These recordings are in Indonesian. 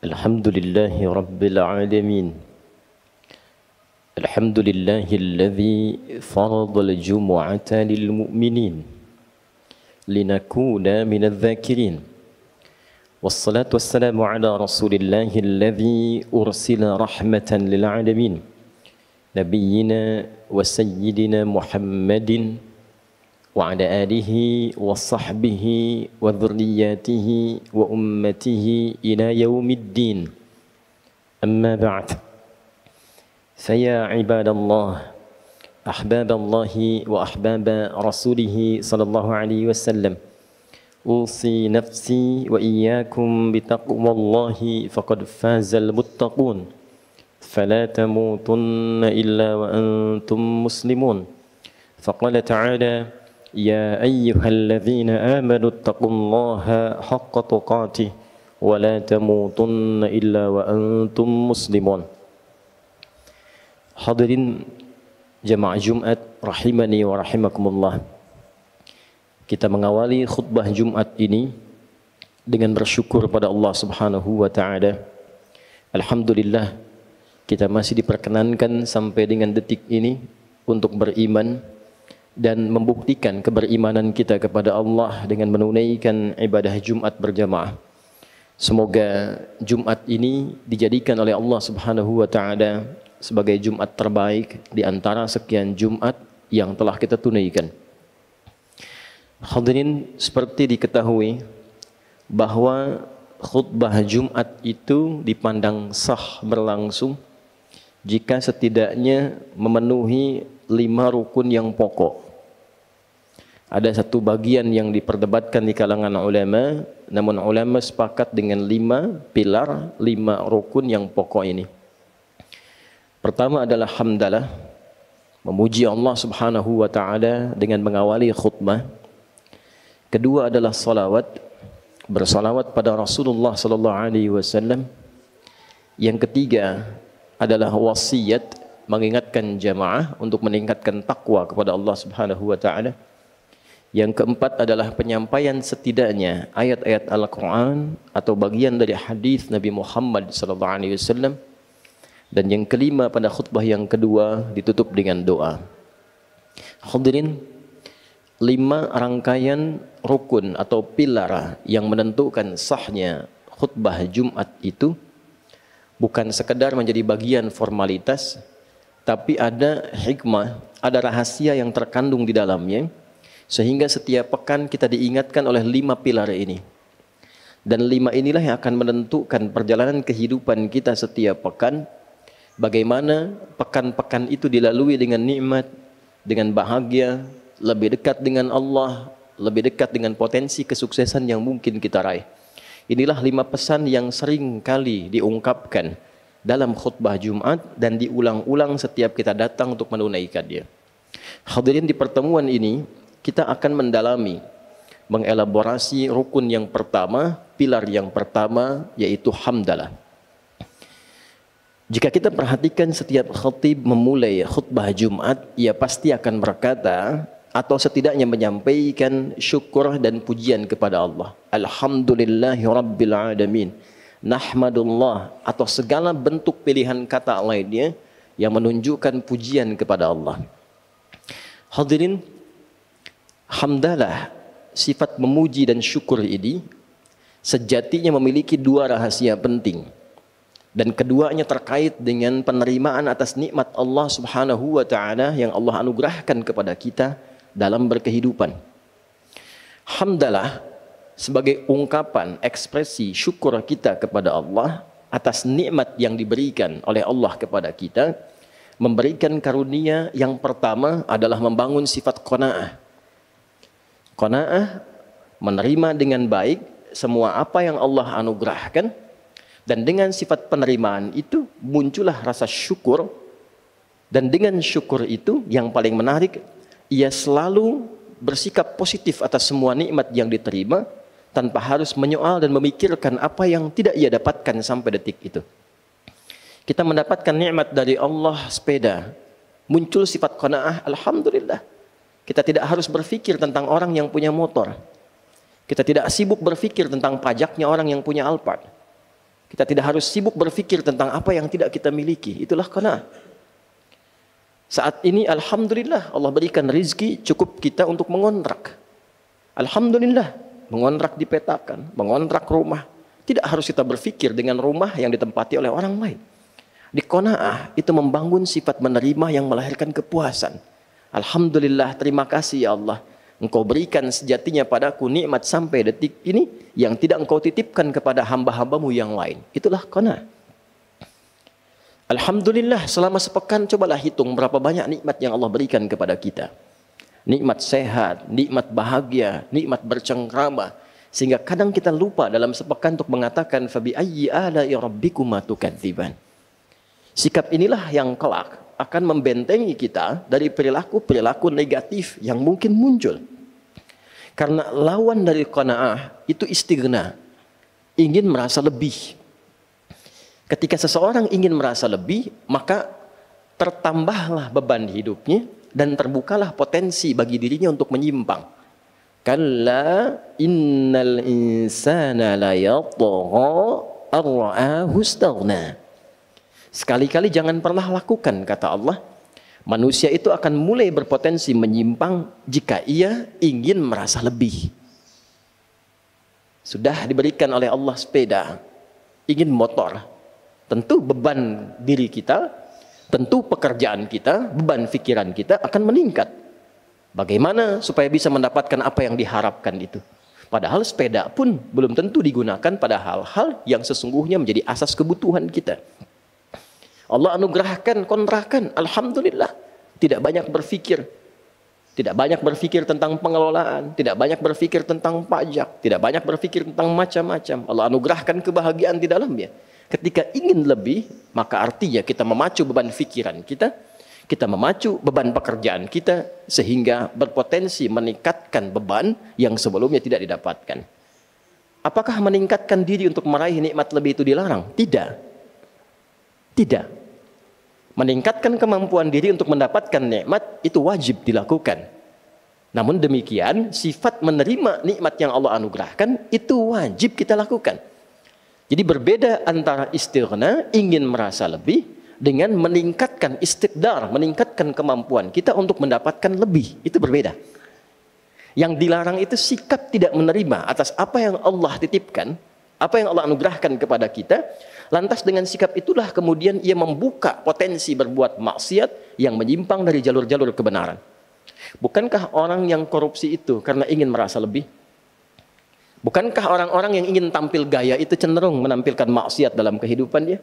الحمد لله رب العالمين الحمد لله الذي فرض الجمعة للمؤمنين لنكون من الذاكرين والصلاة والسلام على رسول الله الذي أرسل رحمة للعالمين نبينا وسيدنا محمد وعلى آله وصحبه وذرياته وأمته إلى يوم الدين أما بعد فيا عباد الله أحباب الله وأحباب رسوله صلى الله عليه وسلم أوصي نفسي وإياكم بتقوى الله فقد فاز المتقون فلا تموتن إلا وأنتم مسلمون فقال تعالى يا أيها الذين آمنوا اتقوا الله حق تقاته ولا تموتن إلا وأنتم مسلمون Hadirin jamaah Jumat rahimani ورحمكم الله Kita mengawali khutbah Jumat ini dengan bersyukur pada Allah Subhanahu wa taala. Alhamdulillah kita masih diperkenankan sampai dengan detik ini untuk beriman dan membuktikan keberimanan kita kepada Allah dengan menunaikan ibadah Jumat berjamaah. Semoga Jumat ini dijadikan oleh Allah Subhanahu wa taala sebagai Jumat terbaik di antara sekian Jumat yang telah kita tunaikan. Hadirin seperti diketahui bahwa khutbah Jumat itu dipandang sah berlangsung jika setidaknya memenuhi lima rukun yang pokok. Ada satu bagian yang diperdebatkan di kalangan ulama, namun ulama sepakat dengan lima pilar, lima rukun yang pokok ini. Pertama adalah hamdalah, memuji Allah subhanahu wa ta'ala dengan mengawali khutbah. Kedua adalah salawat, bersalawat pada Rasulullah sallallahu alaihi wasallam. Yang ketiga adalah wasiat mengingatkan jamaah untuk meningkatkan takwa kepada Allah Subhanahu wa taala. Yang keempat adalah penyampaian setidaknya ayat-ayat Al-Qur'an atau bagian dari hadis Nabi Muhammad sallallahu alaihi wasallam. Dan yang kelima pada khutbah yang kedua ditutup dengan doa. Hadirin, lima rangkaian rukun atau pilar yang menentukan sahnya khutbah Jumat itu adalah bukan sekedar menjadi bagian formalitas, tapi ada hikmah, ada rahasia yang terkandung di dalamnya, sehingga setiap pekan kita diingatkan oleh lima pilar ini. Dan lima inilah yang akan menentukan perjalanan kehidupan kita setiap pekan, bagaimana pekan-pekan itu dilalui dengan nikmat, dengan bahagia, lebih dekat dengan Allah, lebih dekat dengan potensi kesuksesan yang mungkin kita raih. Inilah lima pesan yang sering kali diungkapkan dalam khutbah Jumat dan diulang-ulang setiap kita datang untuk dia. Hadirin di pertemuan ini, kita akan mendalami, mengelaborasi rukun yang pertama, pilar yang pertama, yaitu hamdalah. Jika kita perhatikan setiap khatib memulai khutbah Jumat, ia pasti akan berkata, atau setidaknya menyampaikan syukur dan pujian kepada Allah. Alhamdulillahi Rabbil Alamin. Nahmadullah atau segala bentuk pilihan kata lainnya yang menunjukkan pujian kepada Allah. Hadirin, hamdalah sifat memuji dan syukur ini sejatinya memiliki dua rahasia penting dan keduanya terkait dengan penerimaan atas nikmat Allah Subhanahu wa taala yang Allah anugerahkan kepada kita dalam berkehidupan. Hamdalah sebagai ungkapan ekspresi syukur kita kepada Allah atas nikmat yang diberikan oleh Allah kepada kita memberikan karunia yang pertama adalah membangun sifat qanaah. Qanaah menerima dengan baik semua apa yang Allah anugerahkan dan dengan sifat penerimaan itu muncullah rasa syukur dan dengan syukur itu yang paling menarik ia selalu bersikap positif atas semua nikmat yang diterima tanpa harus menyoal dan memikirkan apa yang tidak ia dapatkan sampai detik itu. Kita mendapatkan nikmat dari Allah sepeda, muncul sifat qanaah alhamdulillah. Kita tidak harus berpikir tentang orang yang punya motor. Kita tidak sibuk berpikir tentang pajaknya orang yang punya Alphard. Kita tidak harus sibuk berpikir tentang apa yang tidak kita miliki. Itulah qanaah. Saat ini Alhamdulillah Allah berikan rizki cukup kita untuk mengontrak. Alhamdulillah mengontrak dipetakan, mengontrak rumah. Tidak harus kita berpikir dengan rumah yang ditempati oleh orang lain. Di kona'ah itu membangun sifat menerima yang melahirkan kepuasan. Alhamdulillah terima kasih ya Allah. Engkau berikan sejatinya padaku nikmat sampai detik ini yang tidak engkau titipkan kepada hamba-hambamu yang lain. Itulah kona'ah. Alhamdulillah selama sepekan cobalah hitung berapa banyak nikmat yang Allah berikan kepada kita. Nikmat sehat, nikmat bahagia, nikmat bercengkrama. Sehingga kadang kita lupa dalam sepekan untuk mengatakan fabi ayyi ala rabbikuma tukadziban. Sikap inilah yang kelak akan membentengi kita dari perilaku-perilaku negatif yang mungkin muncul. Karena lawan dari qanaah itu istighna, ingin merasa lebih. Ketika seseorang ingin merasa lebih, maka tertambahlah beban hidupnya dan terbukalah potensi bagi dirinya untuk menyimpang. Kalla innal insana layatoha Sekali-kali jangan pernah lakukan kata Allah. Manusia itu akan mulai berpotensi menyimpang jika ia ingin merasa lebih. Sudah diberikan oleh Allah sepeda, ingin motor, tentu beban diri kita, tentu pekerjaan kita, beban pikiran kita akan meningkat. Bagaimana supaya bisa mendapatkan apa yang diharapkan itu? Padahal sepeda pun belum tentu digunakan pada hal-hal yang sesungguhnya menjadi asas kebutuhan kita. Allah anugerahkan kontrakan, alhamdulillah. Tidak banyak berpikir, tidak banyak berpikir tentang pengelolaan, tidak banyak berpikir tentang pajak, tidak banyak berpikir tentang macam-macam. Allah anugerahkan kebahagiaan di dalamnya ketika ingin lebih, maka artinya kita memacu beban pikiran kita, kita memacu beban pekerjaan kita sehingga berpotensi meningkatkan beban yang sebelumnya tidak didapatkan. Apakah meningkatkan diri untuk meraih nikmat lebih itu dilarang? Tidak. Tidak. Meningkatkan kemampuan diri untuk mendapatkan nikmat itu wajib dilakukan. Namun demikian, sifat menerima nikmat yang Allah anugerahkan itu wajib kita lakukan. Jadi berbeda antara istighna ingin merasa lebih dengan meningkatkan istiqdar, meningkatkan kemampuan kita untuk mendapatkan lebih. Itu berbeda. Yang dilarang itu sikap tidak menerima atas apa yang Allah titipkan, apa yang Allah anugerahkan kepada kita. Lantas dengan sikap itulah kemudian ia membuka potensi berbuat maksiat yang menyimpang dari jalur-jalur kebenaran. Bukankah orang yang korupsi itu karena ingin merasa lebih? Bukankah orang-orang yang ingin tampil gaya itu cenderung menampilkan maksiat dalam kehidupan dia?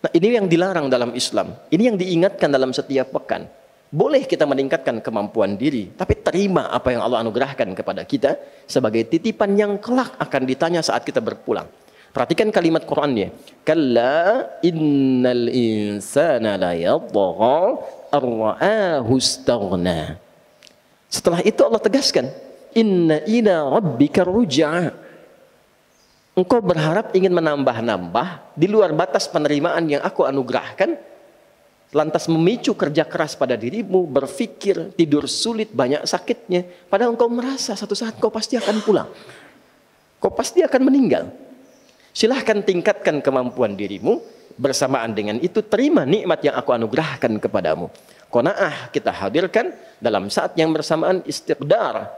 Nah, ini yang dilarang dalam Islam. Ini yang diingatkan dalam setiap pekan. Boleh kita meningkatkan kemampuan diri, tapi terima apa yang Allah anugerahkan kepada kita sebagai titipan yang kelak akan ditanya saat kita berpulang. Perhatikan kalimat Qur'annya. Kalla innal insana la yadhgha Setelah itu Allah tegaskan, inna ila rabbika ruja'a. Engkau berharap ingin menambah-nambah di luar batas penerimaan yang aku anugerahkan, lantas memicu kerja keras pada dirimu, berpikir, tidur sulit, banyak sakitnya. Padahal engkau merasa satu saat kau pasti akan pulang. Kau pasti akan meninggal. Silahkan tingkatkan kemampuan dirimu, bersamaan dengan itu terima nikmat yang aku anugerahkan kepadamu. Kona'ah kita hadirkan dalam saat yang bersamaan istiqdar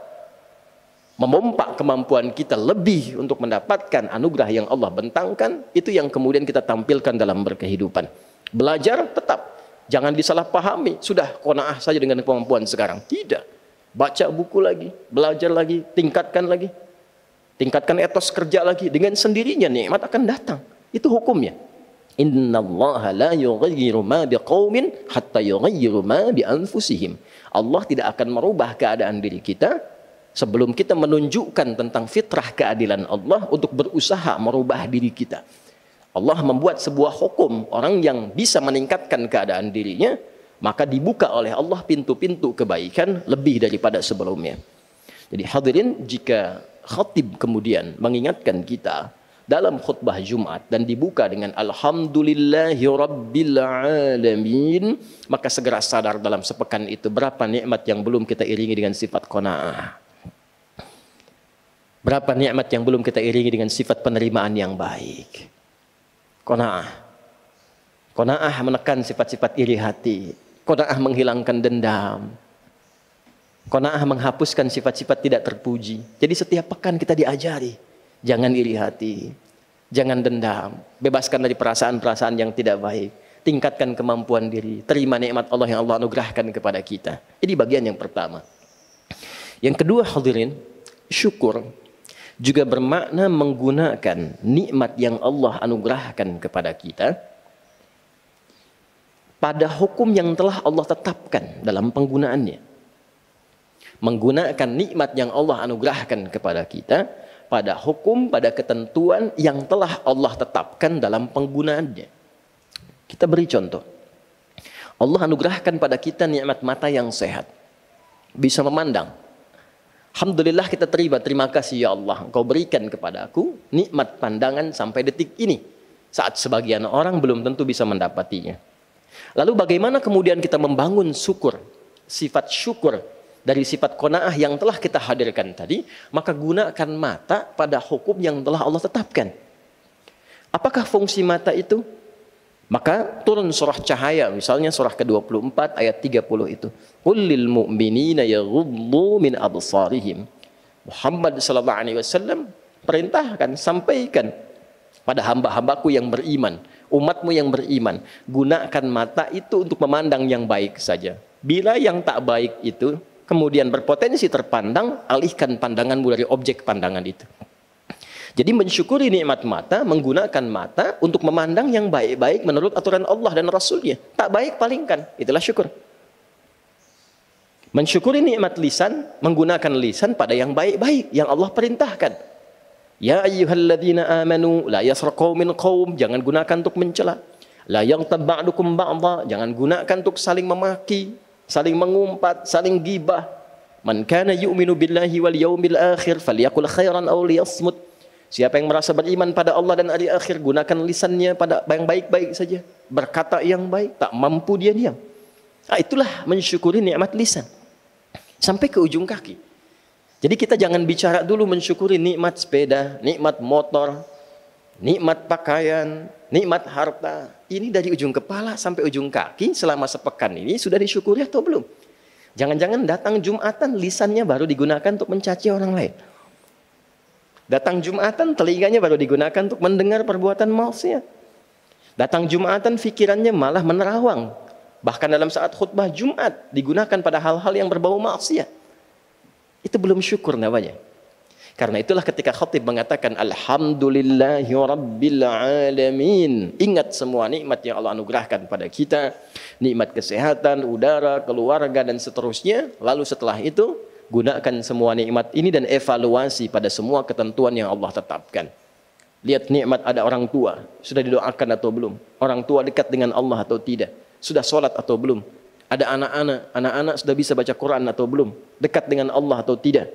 memompak kemampuan kita lebih untuk mendapatkan anugerah yang Allah bentangkan, itu yang kemudian kita tampilkan dalam berkehidupan. Belajar tetap, jangan disalahpahami, sudah kona'ah saja dengan kemampuan sekarang. Tidak. Baca buku lagi, belajar lagi, tingkatkan lagi. Tingkatkan etos kerja lagi dengan sendirinya nikmat akan datang. Itu hukumnya. la yughayyiru ma hatta yughayyiru ma Allah tidak akan merubah keadaan diri kita sebelum kita menunjukkan tentang fitrah keadilan Allah untuk berusaha merubah diri kita. Allah membuat sebuah hukum orang yang bisa meningkatkan keadaan dirinya, maka dibuka oleh Allah pintu-pintu kebaikan lebih daripada sebelumnya. Jadi hadirin, jika khatib kemudian mengingatkan kita dalam khutbah Jumat dan dibuka dengan Alhamdulillahirrabbilalamin, maka segera sadar dalam sepekan itu berapa nikmat yang belum kita iringi dengan sifat kona'ah. Berapa nikmat yang belum kita iringi dengan sifat penerimaan yang baik. Kona'ah. Kona'ah menekan sifat-sifat iri hati. Kona'ah menghilangkan dendam. Kona'ah menghapuskan sifat-sifat tidak terpuji. Jadi setiap pekan kita diajari. Jangan iri hati. Jangan dendam. Bebaskan dari perasaan-perasaan yang tidak baik. Tingkatkan kemampuan diri. Terima nikmat Allah yang Allah anugerahkan kepada kita. Ini bagian yang pertama. Yang kedua hadirin, syukur juga bermakna menggunakan nikmat yang Allah anugerahkan kepada kita pada hukum yang telah Allah tetapkan dalam penggunaannya. Menggunakan nikmat yang Allah anugerahkan kepada kita pada hukum, pada ketentuan yang telah Allah tetapkan dalam penggunaannya. Kita beri contoh. Allah anugerahkan pada kita nikmat mata yang sehat. Bisa memandang, Alhamdulillah kita terima, terima kasih ya Allah. Engkau berikan kepada aku nikmat pandangan sampai detik ini. Saat sebagian orang belum tentu bisa mendapatinya. Lalu bagaimana kemudian kita membangun syukur, sifat syukur dari sifat kona'ah yang telah kita hadirkan tadi, maka gunakan mata pada hukum yang telah Allah tetapkan. Apakah fungsi mata itu? Maka turun surah cahaya, misalnya surah ke-24 ayat 30 itu. Qulil mu'minina yaghuddu min absarihim. Muhammad sallallahu alaihi wasallam perintahkan, sampaikan pada hamba-hambaku yang beriman, umatmu yang beriman, gunakan mata itu untuk memandang yang baik saja. Bila yang tak baik itu kemudian berpotensi terpandang, alihkan pandanganmu dari objek pandangan itu. Jadi mensyukuri nikmat mata, menggunakan mata untuk memandang yang baik-baik menurut aturan Allah dan Rasulnya. Tak baik palingkan, itulah syukur. Mensyukuri nikmat lisan, menggunakan lisan pada yang baik-baik yang Allah perintahkan. Ya ayyuhalladzina amanu la yasraqu min qaum, jangan gunakan untuk mencela. La yang tabadukum ba'dha, jangan gunakan untuk saling memaki, saling mengumpat, saling gibah. Man kana yu'minu billahi wal yaumil akhir falyakul khairan aw liyasmut Siapa yang merasa beriman pada Allah dan hari akhir, gunakan lisannya pada yang baik-baik saja. Berkata yang baik, tak mampu dia diam. Nah, itulah mensyukuri nikmat lisan. Sampai ke ujung kaki. Jadi kita jangan bicara dulu mensyukuri nikmat sepeda, nikmat motor, nikmat pakaian, nikmat harta. Ini dari ujung kepala sampai ujung kaki selama sepekan ini sudah disyukuri atau belum? Jangan-jangan datang Jumatan lisannya baru digunakan untuk mencaci orang lain. Datang Jumatan telinganya baru digunakan untuk mendengar perbuatan maksiat. Datang Jumatan pikirannya malah menerawang. Bahkan dalam saat khutbah Jumat digunakan pada hal-hal yang berbau maksiat. Itu belum syukur namanya. Karena itulah ketika khatib mengatakan alhamdulillahi alamin. Ingat semua nikmat yang Allah anugerahkan pada kita, nikmat kesehatan, udara, keluarga dan seterusnya. Lalu setelah itu gunakan semua nikmat ini dan evaluasi pada semua ketentuan yang Allah tetapkan. Lihat nikmat ada orang tua, sudah didoakan atau belum? Orang tua dekat dengan Allah atau tidak? Sudah solat atau belum? Ada anak-anak, anak-anak sudah bisa baca Quran atau belum? Dekat dengan Allah atau tidak?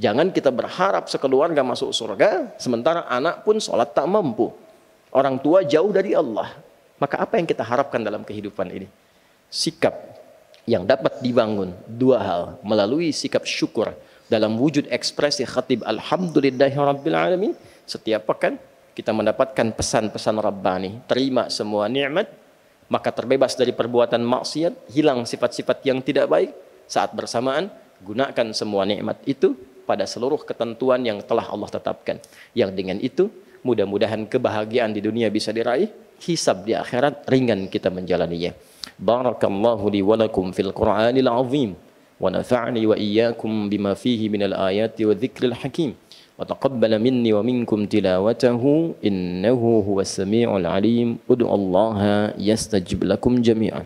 Jangan kita berharap sekeluarga masuk surga, sementara anak pun solat tak mampu. Orang tua jauh dari Allah. Maka apa yang kita harapkan dalam kehidupan ini? Sikap, yang dapat dibangun dua hal melalui sikap syukur dalam wujud ekspresi khatib alamin setiap pekan kita mendapatkan pesan-pesan Rabbani terima semua nikmat maka terbebas dari perbuatan maksiat hilang sifat-sifat yang tidak baik saat bersamaan gunakan semua nikmat itu pada seluruh ketentuan yang telah Allah tetapkan yang dengan itu mudah-mudahan kebahagiaan di dunia bisa diraih hisab di akhirat ringan kita menjalaninya بارك الله لي ولكم في القرآن العظيم ونفعني وإياكم بما فيه من الآيات والذكر الحكيم وتقبل مني ومنكم تلاوته إنه هو السميع العليم ادعو الله يستجب لكم جميعا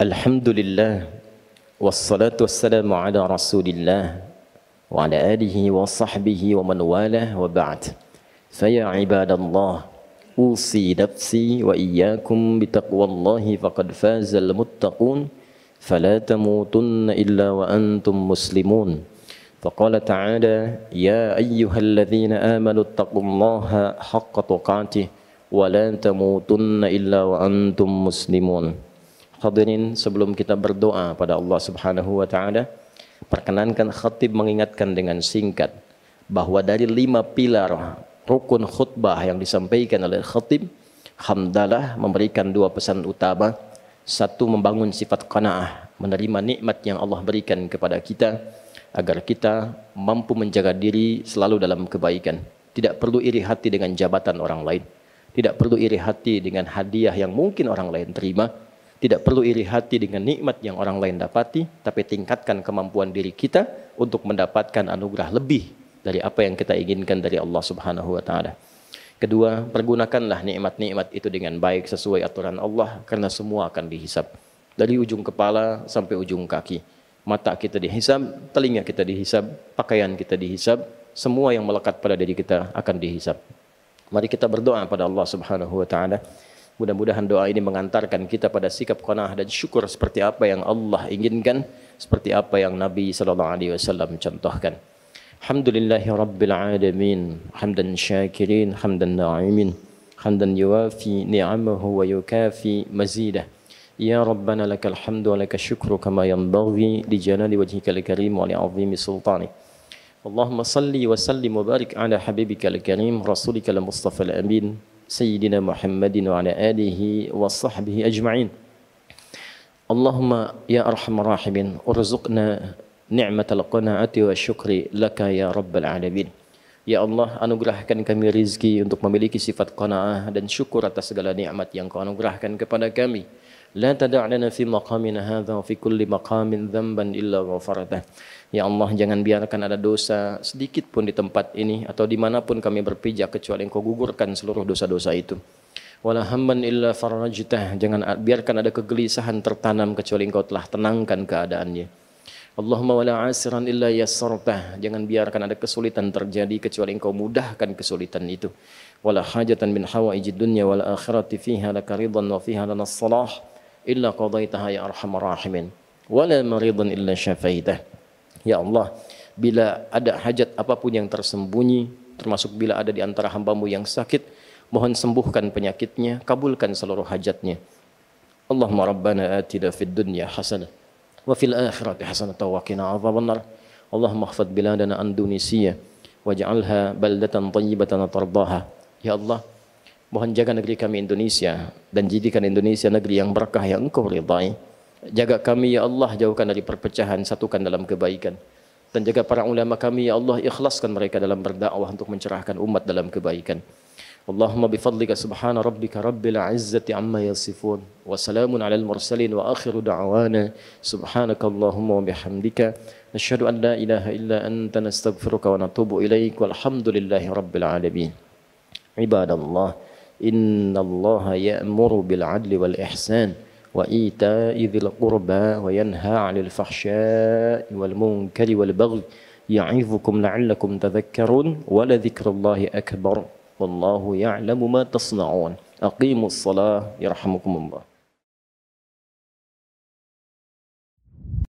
الحمد لله والصلاة والسلام على رسول الله وعلى آله وصحبه ومن والاه وبعد فيا عباد الله أوصي نفسي وإياكم بتقوى الله فقد فاز المتقون فلا تموتن إلا وأنتم مسلمون فقال تعالى يا أيها الذين آمنوا اتقوا الله حق تقاته ولا تموتن إلا وأنتم مسلمون Hadirin sebelum kita berdoa pada Allah Subhanahu wa taala, perkenankan khatib mengingatkan dengan singkat bahawa dari lima pilar rukun khutbah yang disampaikan oleh khatib, hamdalah memberikan dua pesan utama. Satu membangun sifat qanaah, menerima nikmat yang Allah berikan kepada kita agar kita mampu menjaga diri selalu dalam kebaikan. Tidak perlu iri hati dengan jabatan orang lain. Tidak perlu iri hati dengan hadiah yang mungkin orang lain terima. Tidak perlu iri hati dengan nikmat yang orang lain dapati, tapi tingkatkan kemampuan diri kita untuk mendapatkan anugerah lebih dari apa yang kita inginkan dari Allah Subhanahu wa taala. Kedua, pergunakanlah nikmat-nikmat itu dengan baik sesuai aturan Allah karena semua akan dihisap. Dari ujung kepala sampai ujung kaki. Mata kita dihisap, telinga kita dihisap, pakaian kita dihisap, semua yang melekat pada diri kita akan dihisap. Mari kita berdoa pada Allah Subhanahu wa taala Mudah-mudahan doa ini mengantarkan kita pada sikap qanaah dan syukur seperti apa yang Allah inginkan, seperti apa yang Nabi sallallahu alaihi wasallam contohkan. Alhamdulillahi rabbil alamin, hamdan syakirin, hamdan na'imin, hamdan yuwafi ni'amahu wa yukafi mazidah. يا ربنا لك الحمد ولك الشكر كما ينبغي لجلال وجهك الكريم ولعظيم سلطانك اللهم صل وسلم وبارك على حبيبك الكريم رسولك المصطفى الامين سيدنا محمد وعلى آله وصحبه أجمعين اللهم يا أرحم الراحمين ارزقنا نعمة القناعة والشكر لك يا رب العالمين Ya Allah, anugerahkan kami rizki untuk memiliki sifat qanaah dan syukur atas segala nikmat yang kau anugerahkan kepada kami. La tada' lana fi maqamina hadha fi kulli maqamin dzamban illa ghafartah. Ya Allah, jangan biarkan ada dosa sedikit pun di tempat ini atau dimanapun kami berpijak kecuali Engkau gugurkan seluruh dosa-dosa itu. Wala hamman illa juta, Jangan biarkan ada kegelisahan tertanam kecuali Engkau telah tenangkan keadaannya. Allahumma wala asiran illa yassartah. Jangan biarkan ada kesulitan terjadi kecuali Engkau mudahkan kesulitan itu. Wala hajatan min hawaijid dunya wal akhirati fiha laka ridwan wa fiha lana salah. illa qadaitaha ya arhamar rahimin wala maridan illa syafaitah ya Allah bila ada hajat apapun yang tersembunyi termasuk bila ada di antara hambamu yang sakit mohon sembuhkan penyakitnya kabulkan seluruh hajatnya Allahumma rabbana atina fid dunya hasanah wa fil akhirati hasanah wa qina adzabannar Allahumma ihfad biladana andunisiyah waj'alha baldatan tayyibatan tardaha ya Allah Mohon jaga negeri kami Indonesia dan jadikan Indonesia negeri yang berkah yang engkau ridai. Jaga kami ya Allah jauhkan dari perpecahan, satukan dalam kebaikan. Dan jaga para ulama kami ya Allah ikhlaskan mereka dalam berdakwah untuk mencerahkan umat dalam kebaikan. Allahumma bi bifadlika subhana rabbika rabbil izzati amma yasifun wa salamun alal mursalin wa akhiru da'wana subhanaka allahumma wa bihamdika nashhadu an la ilaha illa anta nastaghfiruka wa natubu ilaik walhamdulillahi rabbil alamin ibadallah إن الله يأمر بالعدل والإحسان وإيتاء ذي القربى وينهى عن الفحشاء والمنكر والبغي يعظكم لعلكم تذكرون ولذكر الله أكبر والله يعلم ما تصنعون أقيموا الصلاة يرحمكم الله